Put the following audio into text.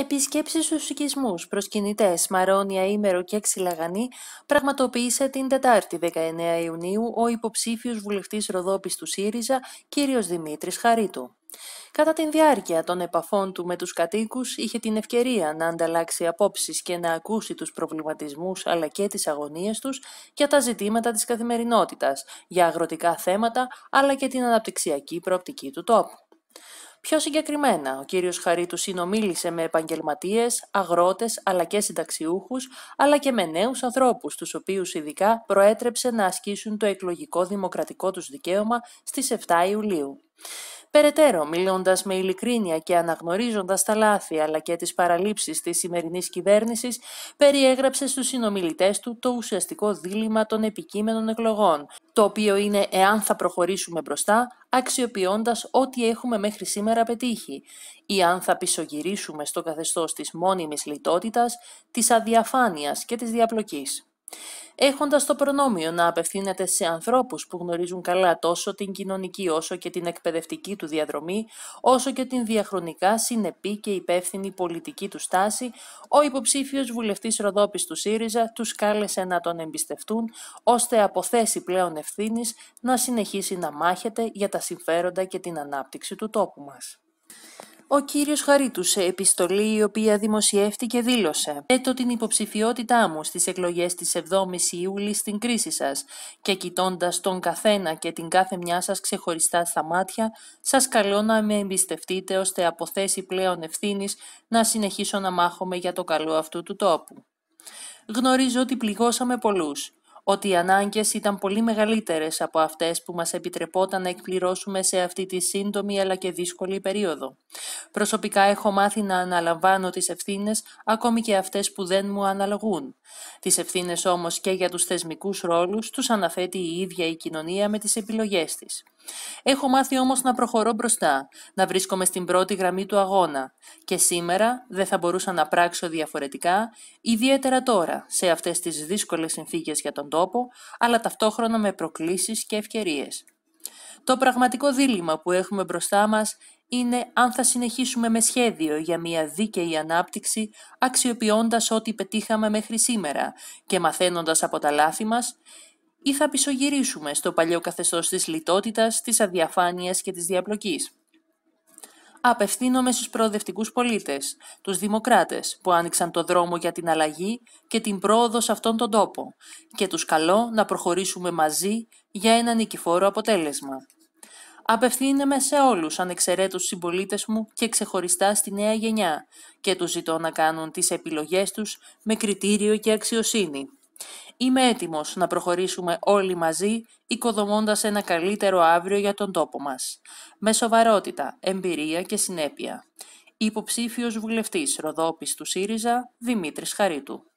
Επισκέψεις στους οικισμούς, προσκυνητές, μαρόνια, ήμερο και ξυλαγανή πραγματοποίησε την Τετάρτη 19 Ιουνίου ο υποψήφιος βουλευτής Ροδόπης του ΣΥΡΙΖΑ, κύριος Δημήτρης Χαρίτου. Κατά την διάρκεια των επαφών του με τους κατοίκους, είχε την ευκαιρία να ανταλλάξει απόψεις και να ακούσει τους προβληματισμούς αλλά και τις αγωνίες τους για τα ζητήματα της καθημερινότητας, για αγροτικά θέματα αλλά και την αναπτυξιακή προοπτική του τόπου. Πιο συγκεκριμένα, ο κύριος Χαρίτου συνομίλησε με επαγγελματίες, αγρότες αλλά και συνταξιούχους, αλλά και με νέους ανθρώπους, τους οποίους ειδικά προέτρεψε να ασκήσουν το εκλογικό δημοκρατικό τους δικαίωμα στις 7 Ιουλίου. Περαιτέρω, μιλώντας με ειλικρίνεια και αναγνωρίζοντας τα λάθη αλλά και τις παραλήψεις της σημερινής κυβέρνησης, περιέγραψε στους συνομιλητές του το ουσιαστικό δίλημα των επικείμενων εκλογών, το οποίο είναι εάν θα προχωρήσουμε μπροστά, αξιοποιώντας ό,τι έχουμε μέχρι σήμερα πετύχει, ή αν θα πισωγυρίσουμε στο καθεστώς της μόνιμης λιτότητας, της αδιαφάνειας και της διαπλοκής έχοντας το προνόμιο να απευθύνεται σε ανθρώπους που γνωρίζουν καλά τόσο την κοινωνική όσο και την εκπαιδευτική του διαδρομή, όσο και την διαχρονικά συνεπή και υπεύθυνη πολιτική του στάση, ο υποψήφιος βουλευτής Ροδόπης του ΣΥΡΙΖΑ τους κάλεσε να τον εμπιστευτούν, ώστε από θέση πλέον ευθύνης να συνεχίσει να μάχεται για τα συμφέροντα και την ανάπτυξη του τόπου μας ο κύριος Χαρίτου σε επιστολή η οποία δημοσιεύτηκε δήλωσε «Ετω την υποψηφιότητά μου στις εκλογές της 7ης Ιούλη στην κρίση σας και κοιτώντας τον καθένα και την κάθε μια σας ξεχωριστά στα μάτια, σας καλώ να με εμπιστευτείτε ώστε από θέση πλέον ευθύνης να συνεχίσω να μάχομαι για το καλό αυτού του τόπου». Γνωρίζω ότι πληγώσαμε πολλούς, ότι οι ανάγκες ήταν πολύ μεγαλύτερες από αυτές που μας επιτρεπόταν να εκπληρώσουμε σε αυτή τη σύντομη αλλά και δύσκολη περίοδο. Προσωπικά έχω μάθει να αναλαμβάνω τις ευθύνες, ακόμη και αυτές που δεν μου αναλογούν. Τις ευθύνες όμως και για τους θεσμικούς ρόλους τους αναθέτει η ίδια η κοινωνία με τις επιλογές της. Έχω μάθει όμως να προχωρώ μπροστά, να βρίσκομαι στην πρώτη γραμμή του αγώνα. Και σήμερα δεν θα μπορούσα να πράξω διαφορετικά, ιδιαίτερα τώρα, σε αυτές τις δύσκολες συνθήκες για τον τόπο, αλλά ταυτόχρονα με προκλήσεις και ευκαιρίες. Το πραγματικό δίλημα που έχουμε μπροστά μας είναι αν θα συνεχίσουμε με σχέδιο για μια δίκαιη ανάπτυξη, αξιοποιώντας ό,τι πετύχαμε μέχρι σήμερα και μαθαίνοντας από τα λάθη μας, ή θα πισωγυρίσουμε στο παλιό καθεστώς της λιτότητας, της αδιαφάνειας και της διαπλοκής. Απευθύνομαι στους προοδευτικούς πολίτες, τους δημοκράτες που άνοιξαν το δρόμο για την αλλαγή και την πρόοδο σε αυτόν τον τόπο και τους καλώ να προχωρήσουμε μαζί για ένα νικηφόρο αποτέλεσμα. Απευθύνεμαι σε όλους ανεξαιρέτους συμπολίτες μου και ξεχωριστά στη νέα γενιά και τους ζητώ να κάνουν τις επιλογές τους με κριτήριο και αξιοσύνη. Είμαι έτοιμος να προχωρήσουμε όλοι μαζί, οικοδομώντας ένα καλύτερο αύριο για τον τόπο μας. Με σοβαρότητα, εμπειρία και συνέπεια. Υποψήφιος βουλευτής Ροδόπης του ΣΥΡΙΖΑ, Δημήτρης Χαρίτου.